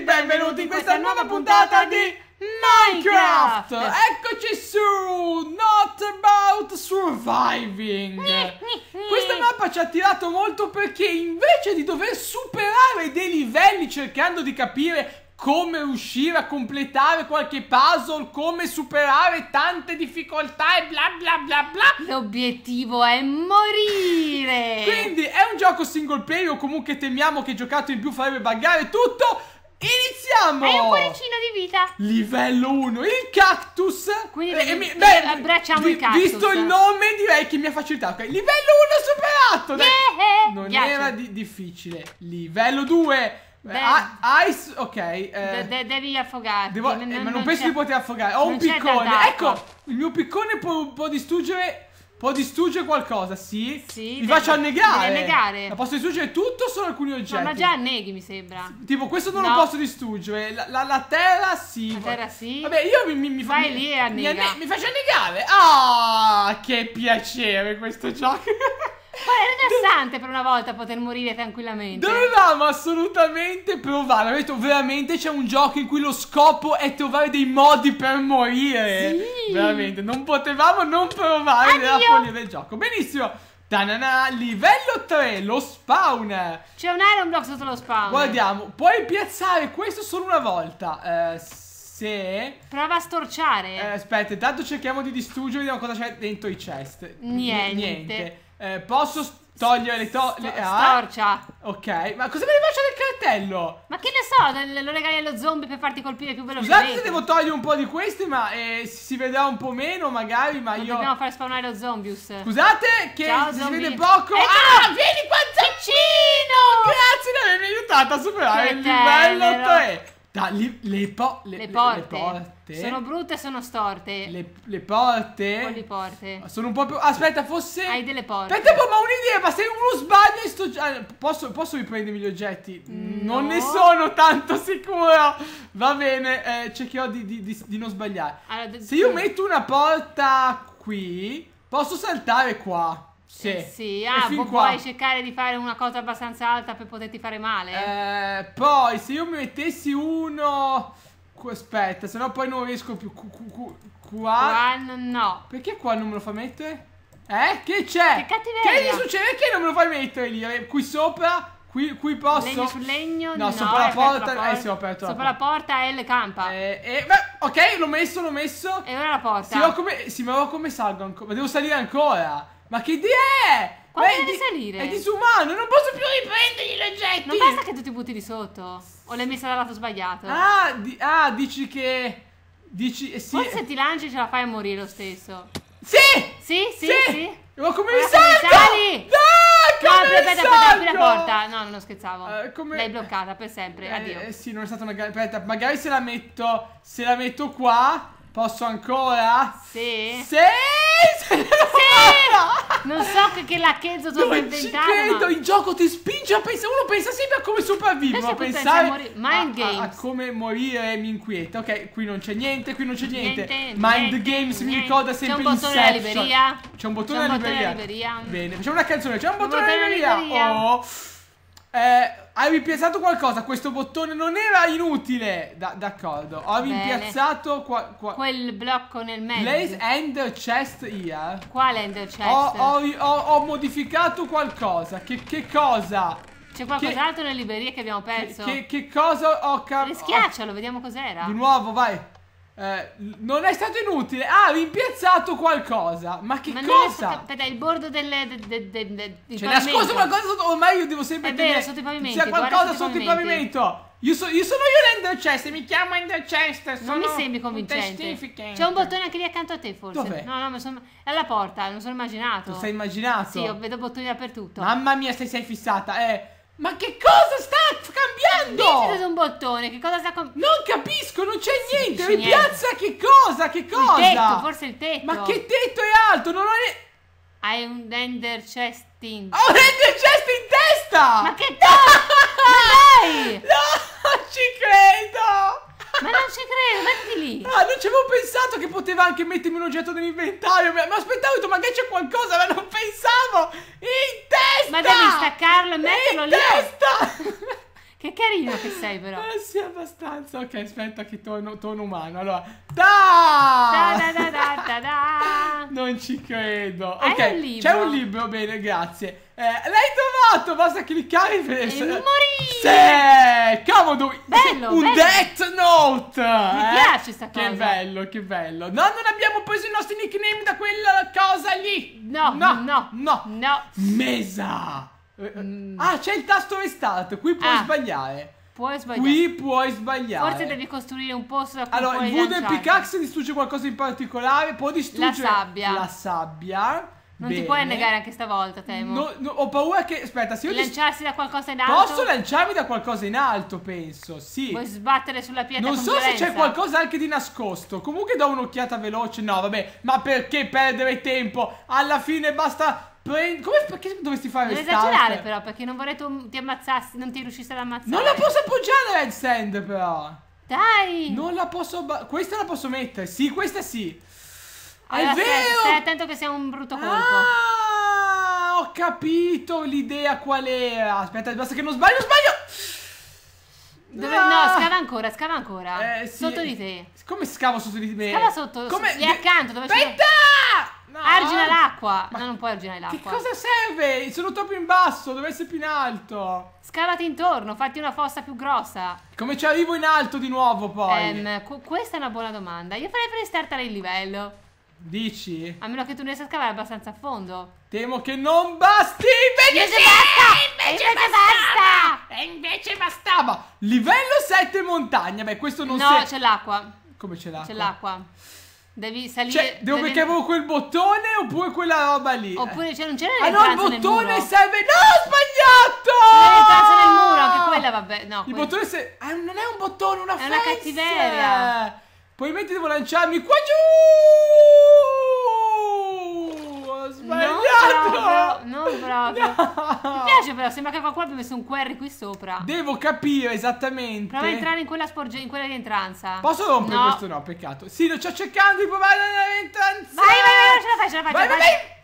benvenuti in questa nuova puntata di Minecraft! Eccoci su Not About Surviving! Questa mappa ci ha attirato molto perché invece di dover superare dei livelli cercando di capire come riuscire a completare qualche puzzle, come superare tante difficoltà e bla bla bla bla. L'obiettivo è morire! Quindi è un gioco single player o comunque temiamo che giocato in più farebbe buggare tutto, vita. Livello 1, il cactus. Quindi eh, mi, beh, abbracciamo vi, il cactus. Visto il nome direi che mi ha facilitato. Okay. Livello 1 superato. Dai. Yeah, non ghiaccio. era di difficile. Livello 2. Beh, ah, ice, ok. Eh. De de devi affogare. Devo, eh, non non, penso di poter affogare. Ho un piccone. Ecco, il mio piccone può, può distruggere Può distruggere qualcosa, sì. Sì. Mi faccio annegare. Devi annegare. La posso distruggere tutto o solo alcuni oggetti? No, ma già anneghi, mi sembra. Tipo, questo non no. lo posso distruggere. La, la, la, terra sì. La terra sì. Vabbè, io mi, mi, mi Vai fa, lì e annega. Mi, anne mi faccio annegare. Ah, oh, che piacere questo gioco. Ma è rilassante per una volta poter morire tranquillamente. Dovevamo assolutamente provare. Ho detto, veramente c'è un gioco in cui lo scopo è trovare dei modi per morire. Sì. Veramente, non potevamo non provare Addio. nella follia del gioco. Benissimo. Tanana, livello 3, lo spawner. C'è un iron block sotto lo spawner. Guardiamo, puoi piazzare questo solo una volta. Eh, se... Prova a storciare. Eh, aspetta, intanto cerchiamo di distruggere, vediamo cosa c'è dentro i chest. Niente. Niente. Eh, posso togliere le to... Sto ah. Storcia. Ok, ma cosa me ne faccio del cartello? Ma che ne so, lo regali allo zombie per farti colpire più velocemente. Scusate se devo togliere un po' di questi, ma eh, si vedrà un po' meno magari, ma non io... dobbiamo far spawnare lo zombius. Scusate che Ciao, si vede poco. Ecco. Ah, vieni qua, Zaccino! Grazie di avermi aiutato a superare che il livello 3. Da, li, le, po, le, le, porte. le, porte. sono brutte, e sono storte. Le, porte. Quali porte? Sono un po' più. Aspetta, fosse. Hai delle porte. Aspetta, ma un'idea. Ma se uno sbaglia, sto. Posso, posso riprendermi gli oggetti? No. Non ne sono tanto sicura. Va bene, eh, cercherò di, di, di, di non sbagliare. Allora, se io metto una porta qui, posso saltare qua. Sì. Eh sì. ah, boh, puoi qua. cercare di fare una cosa abbastanza alta per poterti fare male. Eh, poi se io mi mettessi uno. Aspetta, sennò poi non riesco più. qua. Qua no. Perché qua non me lo fa mettere? Eh? Che c'è? Che cattiveria! Che gli succede? Perché non me lo fai mettere lì? Eh, qui sopra? Qui, qui posso? Legno sul legno? No, no sopra la porta. la porta. Eh sì, ho aperto Sopra la porta, la è il campa. Eh, eh, beh, ok, l'ho messo, l'ho messo. E ora la porta. Sì, come... sì ma come salgo ancora? Ma devo salire ancora. Ma che idea è? Quando devi salire? È disumano, non posso più riprendergli gli oggetti. Non basta che tu ti butti di sotto. O l'hai messa dal lato sbagliato. Ah, di, ah dici che. Dici. Eh, sì. Forse se ti lanci ce la fai a morire lo stesso. Sì! Sì, sì, sì. sì. Ma come mi salto? Sali? No, no aspetta, aspetta, la porta. No, non lo scherzavo. Uh, come... L'hai bloccata per sempre. Eh, Addio. Eh, sì, non è stata una. Aspetta, magari se la metto. Se la metto qua. Posso ancora? Sì. Sì! sì! non so che, che lacchezzo tu stai inventando. credo, ma... il gioco ti spinge a pensare. Uno pensa sempre a come sopravvivere, a pensare Mind a, a, a, come morire mi inquieta. Ok, qui non c'è niente, qui non c'è niente. niente. Mind niente, Games niente. mi ricorda sempre Inception. C'è un bottone di libreria. C'è un bottone di libreria. libreria. Bene, facciamo una canzone. C'è un bottone di libreria. libreria. Oh. Eh, hai rimpiazzato qualcosa, questo bottone non era inutile. d'accordo. Ho rimpiazzato qua, qua... quel blocco nel mezzo. Place and chest here. Quale end chest? Ho, ho, ho, ho modificato qualcosa. Che, che cosa? C'è qualcos'altro nelle librerie che abbiamo perso? Che, che, che cosa ho capito? cambiato? Rischiaccialo, vediamo cos'era. Di nuovo, vai. Eh, non è stato inutile. Ha ah, rimpiazzato qualcosa. Ma che Ma cosa? Aspetta, il bordo delle. De, de, de, de C'è cioè, nascosto qualcosa sotto. Ormai io devo sempre. È C'è qualcosa sotto il pavimento. Io, so, io, sono io l'Ender Chest. Mi chiamo Ender Chest. Non mi sembri convincente. C'è un bottone anche lì accanto a te, forse. Dov'è? No, no, ma sono. È alla porta. Non sono immaginato. Lo sei immaginato? Sì, io vedo bottoni dappertutto. Mamma mia, se sei fissata. Eh. Ma che cosa sta cambiando? Digita un bottone, che cosa sta cambiando? Non capisco, non c'è sì, niente, mi piazza che cosa, che cosa? Il tetto, forse il tetto. Ma che tetto è alto, non ho ne... Hai un render chest in... Ho un render chest in testa! Ma che dai? no, non ci credo! Ma non ci credo, mettiti lì! Ah, non ci avevo pensato che poteva anche mettermi un oggetto nell'inventario, ma aspettavo, ma che c'è qualcosa, ma non pensavo! staccarlo e metterlo lì. Testa! Che carino che sei però. Eh sì, abbastanza. Ok, aspetta che tono, tono umano. Allora, da! Da, da, da, da Non ci credo. Hai ok, un libro? c'è un libro, bene, grazie. Eh, l'hai trovato, basta cliccare per... E morire! Sì, comodo! Bello, un bello. Death Note! Mi eh? piace sta cosa. Che bello, che bello. No, non abbiamo preso i nostri nickname da quella cosa lì. No, no, no, no. no. Mesa! Eh, eh. Mm. Ah, c'è il tasto restart, qui puoi ah. sbagliare. Puoi sbagliare. Qui puoi sbagliare. Forse devi costruire un posto da cui Allora, il Wooden Pickaxe distrugge qualcosa in particolare, può distruggere la sabbia. La sabbia. Non Bene. ti puoi annegare anche stavolta, temo. No, no, ho paura che. Aspetta, se io. Lanciarsi da qualcosa in alto. Posso lanciarmi da qualcosa in alto, penso. Sì. Puoi sbattere sulla pietra. Non so violenza. se c'è qualcosa anche di nascosto. Comunque do un'occhiata veloce. No, vabbè, ma perché perdere tempo? Alla fine basta come, perché dovresti fare Non esagerare però, perché non vorrei tu ti ammazzassi, non ti riuscissi ad ammazzare. Non la posso appoggiare Red Sand, però. Dai! Non la posso... Questa la posso mettere, sì, questa sì. Allora, è vero! Stai, stai attento che sia un brutto colpo. Ah, ho capito l'idea qual era. Aspetta, basta che non sbaglio, sbaglio! Dove, ah. No, scava ancora, scava ancora. Eh, sì. Sotto eh, di te. Come scavo sotto di me? Scava sotto, come... lì accanto. Dove Aspetta! C'è... No. Argina l'acqua! Ma no, non puoi arginare l'acqua. Che cosa serve? Sono troppo in basso, deve essere più in alto. Scavati intorno, fatti una fossa più grossa. Come ci arrivo in alto di nuovo poi? Um, qu questa è una buona domanda. Io farei per restartare il livello. Dici? A meno che tu non riesca a scavare abbastanza a fondo. Temo che non basti! Invece, invece basta! Invece, invece basta! E invece bastava! Livello 7 montagna. Beh, questo non si... No, c'è l'acqua. Come c'è l'acqua? C'è l'acqua. Devi salire. Cioè, devo devi... perché avevo quel bottone oppure quella roba lì? Oppure cioè, non c'era Ah no, il bottone serve. No, ho sbagliato! L'entranza nel muro, anche quella, vabbè. No, il quel... bottone serve. Ah, non è un bottone, una è È una cattiveria. Probabilmente devo lanciarmi qua giù sbagliato! Non proprio, non proprio. No. Mi piace però, sembra che qualcuno abbia messo un QR qui sopra. Devo capire esattamente. Prova a entrare in quella sporge, in quella rientranza. Posso rompere no. questo? No, peccato. Sì, lo sto cercando di provare nella rientranza. Vai, vai, vai, ce la fai, ce la fai. Vai, ce la fai. vai, vai.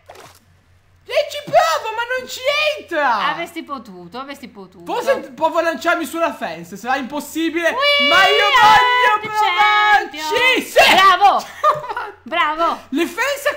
E ci provo, ma non ci entra! Avresti potuto, avresti potuto. Forse provo lanciarmi sulla fence, sarà impossibile. Wee! ma io eh, voglio provarci! Sì! Bravo! Bravo! Le fence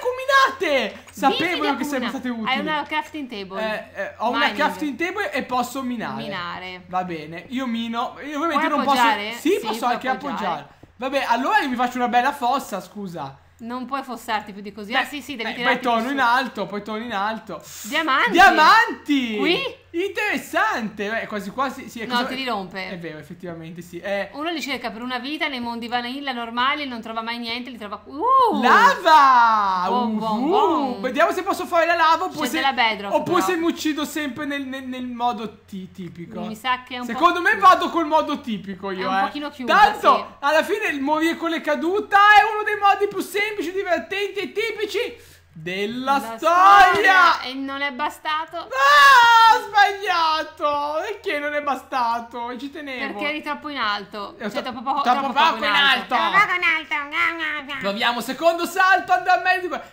acuminate! Sapevo che sarebbero state utili. Hai una crafting table. Eh, eh, ho Mining. una crafting table e posso minare. Minare. Va bene, io mino. Io ovviamente Puoi non appoggiare? posso. Sì, sì posso anche appoggiare. appoggiare. Vabbè, allora io mi faccio una bella fossa, scusa. Non puoi fossarti più di così. Ah, beh, ah, sì, sì, devi eh, tirare. Poi tono in alto, poi tono in alto. Diamanti! Diamanti! Qui? Interessante! Beh, quasi quasi. Sì, no, cosa... ti rompe. È vero, effettivamente sì. È... Eh, uno li cerca per una vita nei mondi vanilla normali, non trova mai niente, li trova. Uh! Lava! Buon, uh, buon, Vediamo se posso fare la lava oppure. Se... La bedrock, oppure se mi uccido sempre nel, nel, nel modo tipico. Mi sa che è un Secondo po me più. vado col modo tipico io. È un eh. pochino chiuso. Tanto, sì. alla fine, il morire con le cadute è uno dei modi più semplici, divertenti e tipici della storia! E non è bastato? No! Ah, ho sbagliato! Perché non è bastato? Ci tenevo. Perché eri troppo in alto. Cioè, troppo, troppo, troppo, troppo poco, in alto. Troppo poco in alto. Proviamo, secondo salto, andiamo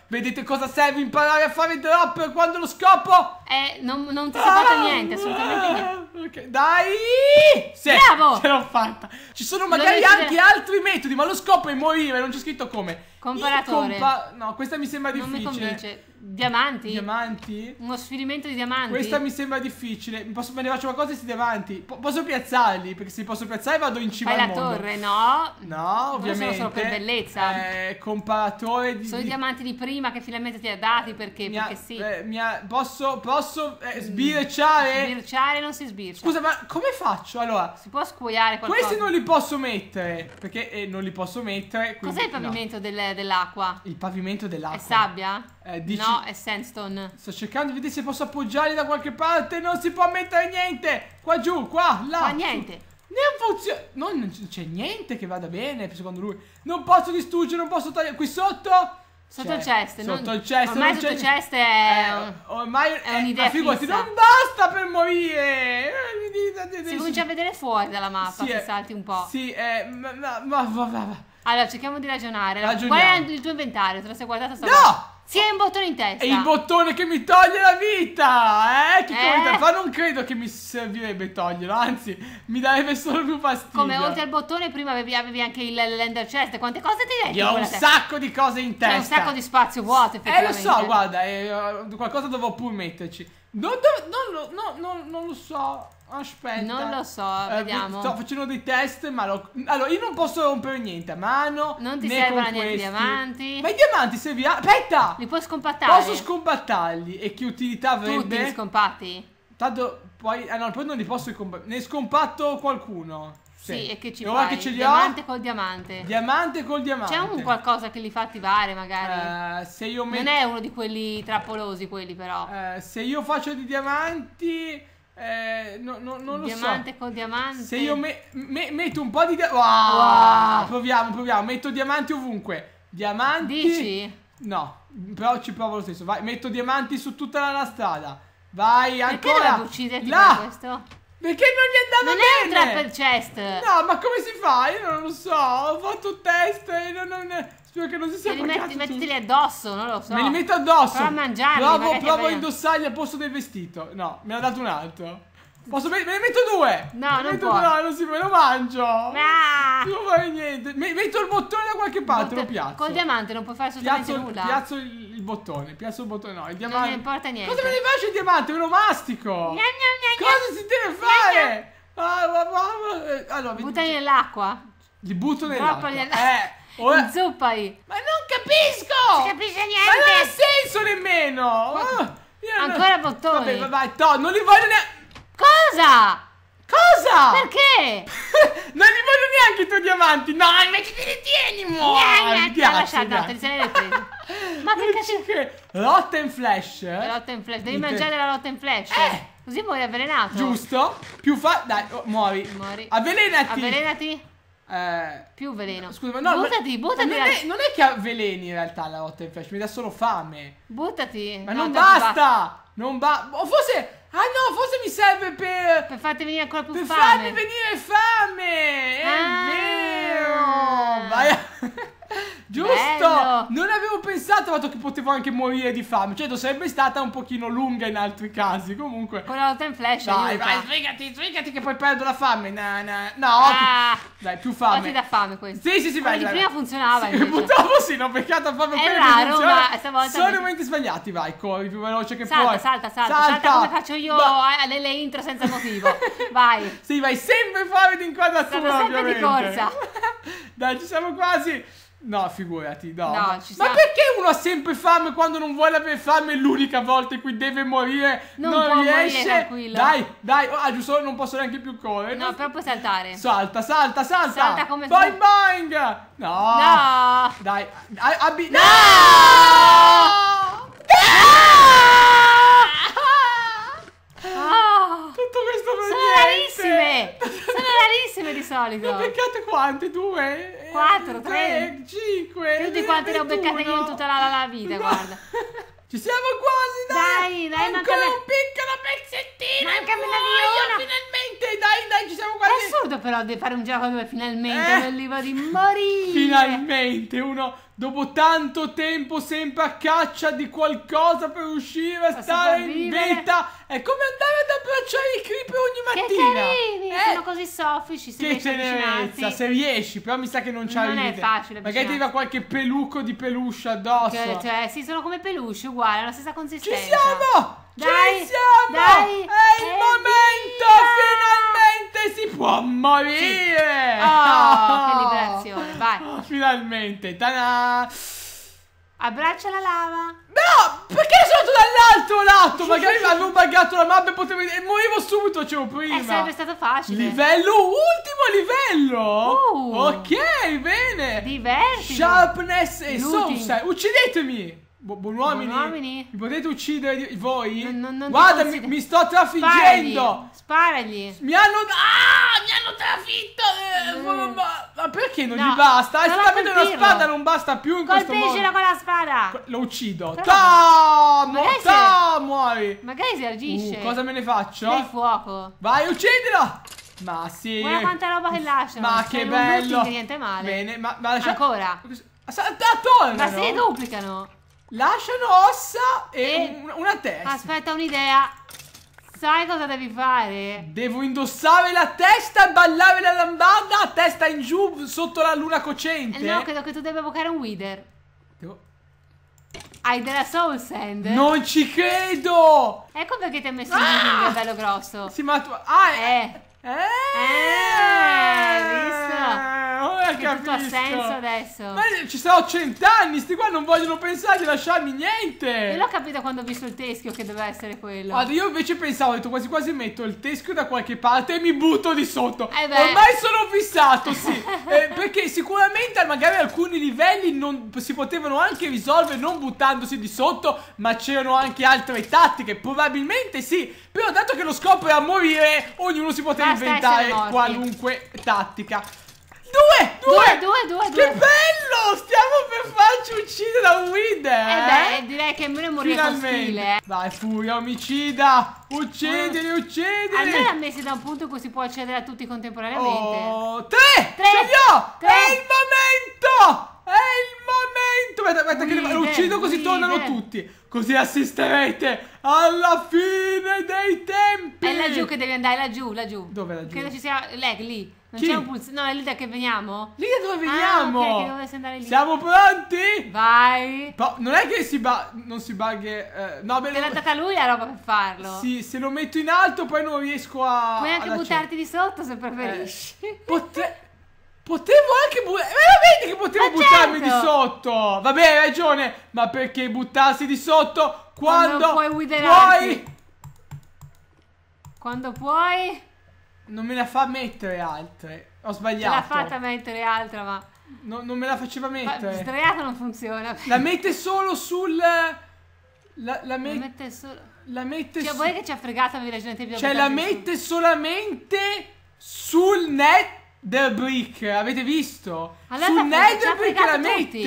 Vedete cosa serve imparare a fare drop quando lo scopo? Eh, non, non ti ho ah, niente, assolutamente niente. Ok, dai! Sì, Bravo! Ce l'ho fatta. Ci sono magari anche altri metodi, ma lo scopo è morire, non c'è scritto come. Comparatore. Compa- no, questa mi sembra difficile. Non mi convince. Diamanti? Diamanti? Uno sfinimento di diamanti? Questa mi sembra difficile. Posso, me ne faccio qualcosa e diamanti. Po- posso piazzarli, perché se posso piazzare vado in cima Fai al la torre, no? No, ovviamente. Non sono solo per bellezza. Eh, comparatore di... Sono di... i diamanti di prima che finalmente ti ha dati, perché, mia, perché sì. Eh, mia, posso, posso eh, sbirciare? Sbirciare non si sbircia. Scusa, ma come faccio? Allora... Si può scuoiare qualcosa? Questi non li posso mettere, perché eh, non li posso mettere, quindi... Cos'è il pavimento no. del dell'acqua. Il pavimento dell'acqua. È sabbia? Eh, dici... No, è sandstone. Sto cercando di vedere se posso appoggiarli da qualche parte. Non si può mettere niente. Qua giù, qua, là. Ma niente. Non funziona. non c'è niente che vada bene, secondo lui. Non posso distruggere, non posso tagliare. Qui sotto. Sotto il cioè, cesto. sotto il ceste, ormai sotto il ceste è, eh, ormai è un'idea figurati, fissa. non basta per morire. Eh, si comincia a vedere fuori dalla mappa, sì, se salti un po'. Sì, eh, ma, ma, ma, ma allora, cerchiamo di ragionare. Ragioniamo. Qual è il tuo inventario? Te lo sei guardato sta No! Si è un bottone in testa. È il bottone che mi toglie la vita, eh? Che eh. Ma non credo che mi servirebbe toglierlo, anzi, mi darebbe solo più fastidio. Come oltre al bottone, prima avevi, avevi anche il lender chest. Quante cose ti hai detto? Io ho un testa? sacco di cose in cioè, testa. C'è un sacco di spazio vuoto, Eh, lo so, guarda, eh, qualcosa dovevo pur metterci. Non, do, non, no, no, non lo so. Aspetta. Non lo so, eh, vediamo. Eh, sto facendo dei test, ma lo... Allora, io non posso rompere niente a mano. Non ti servono niente i diamanti. Ma i diamanti se vi Aspetta! Li puoi scompattare. Posso scompattarli. E che utilità avrebbe? Tutti li scompatti? Tanto poi... Ah no, poi non li posso scompattare. Ne scompatto qualcuno. Sì, sì e che ci e ora che ce li diamante ho, col diamante. Diamante col diamante. C'è un qualcosa che li fa attivare, magari. Uh, se io met... Non è uno di quelli trappolosi, quelli però. Uh, se io faccio dei diamanti... Eh, no, no, non lo diamante so. con diamante. Se io me, me, metto un po' di diamante. Wow! Wow. Proviamo, proviamo. Metto diamanti ovunque. Diamanti. Dici? No, però ci provo lo stesso. Vai, metto diamanti su tutta la strada. Vai, Perché ancora. Perché ucciderti Là. questo? Perché non gli è andato non bene? Non è un trapper chest. No, ma come si fa? Io non lo so. Ho fatto un test e non... non cioè che non si cioè, sia Me li metti, mettiteli addosso, non lo so. Me li metto addosso. Prova a mangiare. Provo, provo a indossarli al posto del vestito. No, me l'ha dato un altro. Posso, me, me ne metto due! No, me non metto, può. No, non si me lo mangio! Ah. Non fare niente! Me, metto il bottone da qualche parte, Bot lo piazzo. Col diamante non puoi fare assolutamente piazzo, nulla. Piazzo il, il, bottone, piazzo il bottone, no, il diamante... Non mi importa niente. Cosa me ne faccio il diamante? Me lo mastico! Gna, gna, gna, Cosa si deve fare? Ah, ma, ma, ma, eh, allora, Buttali nell'acqua. Li butto nell'acqua. Nell eh! Ora... Oh, eh. Zuppali. Ma non capisco! Non capisce niente! Ma non ha senso nemmeno! Oh, Ancora non... bottoni. Vabbè, vabbè, vai, to, non li voglio neanche... Cosa? Cosa? Perché? non li voglio neanche i tuoi diamanti! No, invece te li tieni, mo! Gna, ah, gna, lasciato, no, te Ma che cazzo... Eh? Che... flash? La lotta flash. Devi mangiare la lotta in flash. Eh! Così muori avvelenato. Giusto. Più fa... Dai, oh, muori. Muori. Avvelenati. Avvelenati. Eh, più veleno. Scusa, no, buttati, buttati. Non è, non è, che ha veleni in realtà la Rotten Flash, mi dà solo fame. Buttati. Ma no, non basta! basta. Non basta. o forse. Ah no, forse mi serve per. Per farti venire ancora più per fame. Per farmi venire fame! È ah. vero! Vai. Giusto! Bello. Non avevo pensato dato che potevo anche morire di fame. Cioè, sarebbe stata un pochino lunga in altri casi. Comunque. Con la time flash. Dai, vai, sbrigati, sbrigati che poi perdo la fame. Na, na. No, ah. dai, più fame. Ma da fame questo. Sì, sì, sì, vai. Di prima funzionava. Sì, purtroppo sì, l'ho beccata proprio È raro, ma stavolta. Sono i momenti sbagliati, vai, corri più veloce che salta, puoi. Salta, salta, salta, salta come faccio io Ma... alle intro senza motivo. vai. Sì, vai sempre fuori di inquadratura. Sono sempre ovviamente. di corsa. Dai, ci siamo quasi. No, figurati, no. no ma sta... perché uno ha sempre fame quando non vuole avere fame l'unica volta in cui deve morire? Non, non riesce. Morire, dai, dai, oh, ah, giusto, non posso neanche più correre. No, non... però puoi saltare. Salta, salta, salta. Salta come Boing tu... boing! No. No. Dai, ah, abbi... No! no! Ah! ah, Tutto questo per Sono niente. rarissime. Sono rarissime di solito. Ma peccato quanti deve fare un gioco dove finalmente eh, volevo di morire. Finalmente uno dopo tanto tempo sempre a caccia di qualcosa per uscire, Posso stare in vita. È come andare ad abbracciare i creeper ogni mattina. Che carini, eh, sono così soffici se Che tenerezza, se riesci, però mi sa che non ci arrivi. Non è facile Magari ti arriva qualche peluco di peluche addosso. Che, cioè, sì, sono come peluche, uguale, la stessa consistenza. Ci siamo! Dai, Ci siamo! Dai, è il eh, momento finale! finalmente si può morire! Sì. Oh, che liberazione, vai! Oh, finalmente, ta Abbraccia la lava! No! Perché sono andato dall'altro lato? Magari avevo buggato la mappa e potevo... E morivo subito, c'ero prima! Eh, sarebbe stato facile! Livello ultimo livello! Uh. Ok, bene! Divertiti! Sharpness e Looting. Sunshine! Uccidetemi! Bu buonuomini. buonuomini? Mi potete uccidere voi? Non, non, non Guarda, mi, mi, sto trafiggendo! Sparagli! Mi hanno. Ah! Mi hanno trafitto! Eh, mm. Ma, perché non no, gli basta? E sapete una spada non basta più in Colpiscela questo modo. con la spada! Lo uccido! Ta! Mu Muori! Magari si agisce. Uh, cosa me ne faccio? Del fuoco! Vai, uccidilo! Ma sì! Guarda quanta roba che lascia. Ma che bello! Non niente male! Bene, ma, ma lascia... Ancora! Ma si duplicano! Lasciano ossa e, e... una testa. Aspetta un'idea. Sai cosa devi fare? Devo indossare la testa e ballare la lambada a testa in giù sotto la luna cocente. Eh, no, credo che tu debba evocare un Wither. Devo... Hai della Soul Sand? Non ci credo! Ecco perché ti hai messo ah! un bello grosso. Sì, ma tu... Ah, eh! Eh! eh, eh visto? Ah, ora che capisco. Tutto ha senso adesso. Ma ci sarò cent'anni, sti qua non vogliono pensare di lasciarmi niente. E l'ho capito quando ho visto il teschio che doveva essere quello. Guarda, io invece pensavo, ho detto quasi quasi metto il teschio da qualche parte e mi butto di sotto. Eh Ormai sono fissato, sì. eh, perché sicuramente magari alcuni livelli non, si potevano anche risolvere non buttandosi di sotto, ma c'erano anche altre tattiche, probabilmente sì. Però dato che lo scopo era morire, ognuno si poteva Basta inventare qualunque tattica. Due, due, due, due, due. Che bello! Stiamo per farci uccidere da un Wither! Eh, eh beh, direi che almeno morire con stile. Vai, eh. furia, omicida. Uccidili, uh. uccidili. Almeno ha messo da un punto in cui si può accedere a tutti contemporaneamente. Oh, tre! Tre! Ce li ho! Tre. È il momento! È il momento! Guarda, guarda che lo uccido così tornano tutti. Così assisterete alla fine dei tempi. È laggiù che devi andare, laggiù, laggiù. Dove laggiù? Credo ci sia lag lì. Non c'è un pulsante. No, è lì da che veniamo. Lì da dove ah, veniamo? Ah, okay, che andare lì. Siamo pronti? Vai. Pa non è che si non si bug. Eh, no, me Te l'ha data lui la roba per farlo. Sì, se lo metto in alto poi non riesco a. Puoi anche buttarti di sotto se preferisci. Eh, Potevo anche buttare. Eh, vedi che potevo ma eh, buttarmi certo. di sotto. Vabbè, hai ragione. Ma perché buttarsi di sotto quando, quando puoi, puoi? Quando puoi? Non me la fa mettere altre. Ho sbagliato. Me l'ha fatta mettere altra, ma. No, non me la faceva mettere. Ma sdraiata non funziona. La mette solo sul. La, la, met... la mette solo. La mette cioè, su... vuoi che ci ha fregato a ragione Cioè, la mette su... solamente sul net The Brick, avete visto? Allora su Netherbrick la mette tutti.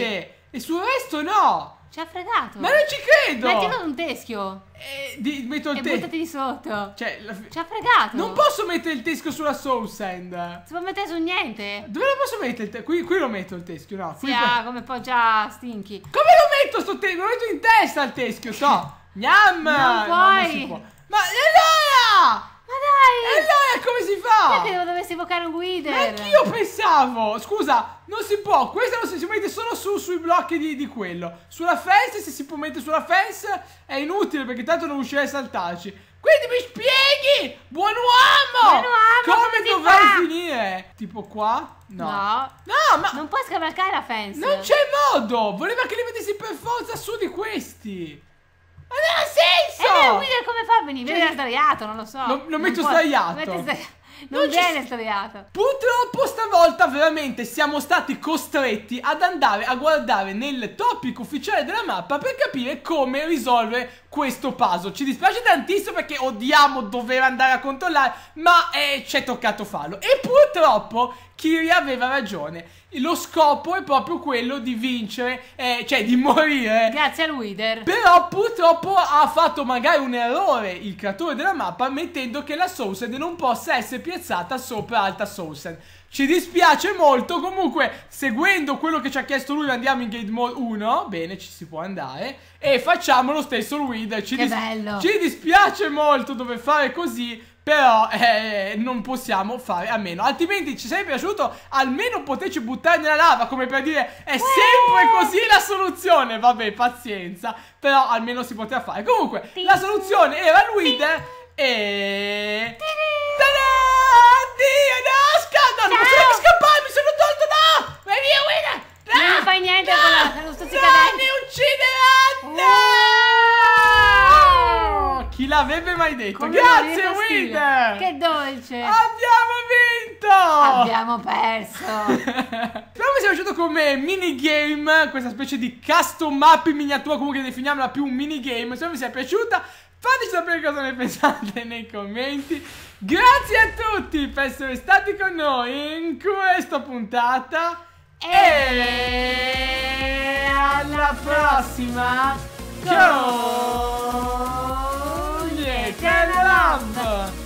e sul resto no. Ci ha fregato. Ma non ci credo. Mettilo un teschio. E, eh, di, metto il e te- buttati di sotto. Cioè, fi- Ci ha fregato. Non posso mettere il teschio sulla Soul Sand. Si può mettere su niente. Dove lo posso mettere il teschio? Qui, qui, lo metto il teschio, no. Qui sì, poi... ah, come poggia stinchi. Come lo metto sto teschio? Lo metto in testa il teschio, so. Gnam! Non puoi. No, non Ma allora! dai! E allora come si fa? Io Perché dovessi evocare un guida? Ma anch'io pensavo! Scusa, non si può, questa non si, si mette solo su, sui blocchi di, di, quello. Sulla fence, se si può mettere sulla fence, è inutile perché tanto non riuscirei a saltarci. Quindi mi spieghi, buon uomo! Buon uomo! Come, come dovrai finire? Tipo qua? No. no. No, ma... Non puoi scavalcare la fence. Non c'è modo! Voleva che li mettessi per forza su di questi. Ma non ha senso! Eh, quindi come fa a venire? Cioè, viene sdraiato, non lo so. Lo, lo metto può, sdraiato. Lo sdraiato. Non, non viene sdraiato. Purtroppo stavolta veramente siamo stati costretti ad andare a guardare nel topic ufficiale della mappa per capire come risolvere questo puzzle. Ci dispiace tantissimo perché odiamo dover andare a controllare, ma eh, ci è toccato farlo. E purtroppo Kiri aveva ragione lo scopo è proprio quello di vincere, eh, cioè di morire. Grazie al Wither. Però purtroppo ha fatto magari un errore il creatore della mappa mettendo che la Soused non possa essere piazzata sopra Alta Soused. Ci dispiace molto, comunque seguendo quello che ci ha chiesto lui andiamo in Gate Mode 1, bene ci si può andare, e facciamo lo stesso Wither. Ci che bello! Ci dispiace molto dover fare così, però eh, non possiamo fare a meno Altrimenti ci sarebbe piaciuto almeno poterci buttare nella lava Come per dire è sempre così la soluzione Vabbè pazienza Però almeno si poteva fare Comunque la soluzione era il Wither E... Tada! Dio no scalda Non posso scappare mi sono tolto no Vai via Wither No! Non fai niente no! con la, la No, mi uccideranno! Uh. Chi l'avrebbe mai detto? Come Grazie Winter! Che dolce! Abbiamo vinto! Abbiamo perso! Speriamo sia piaciuto come minigame, questa specie di custom map in miniatura, comunque definiamola più un minigame. Se vi sia piaciuta. Fateci sapere cosa ne pensate nei commenti. Grazie a tutti per essere stati con noi in questa puntata. E alla prossima! Ciao! Mama!